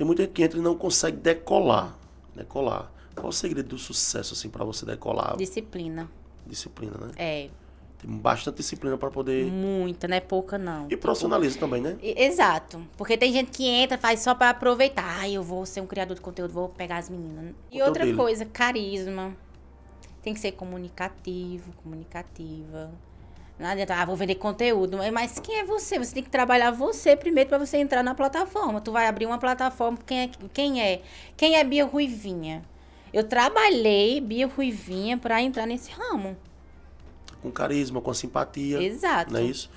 Tem muita gente que entra e não consegue decolar. Decolar. Qual o segredo do sucesso, assim, para você decolar? Disciplina. Disciplina, né? É. Tem bastante disciplina para poder. Muita, não é pouca, não. E profissionalismo tipo... também, né? Exato. Porque tem gente que entra, faz só para aproveitar. Ai, eu vou ser um criador de conteúdo, vou pegar as meninas. E outra dele. coisa, carisma. Tem que ser comunicativo, comunicativa. Não adianta, ah, vou vender conteúdo. É, mas quem é você? Você tem que trabalhar você primeiro para você entrar na plataforma. Tu vai abrir uma plataforma, quem é? Quem é, quem é Bia Ruivinha? Eu trabalhei Bia Ruivinha para entrar nesse ramo. Com carisma, com simpatia. Exato. Não é isso?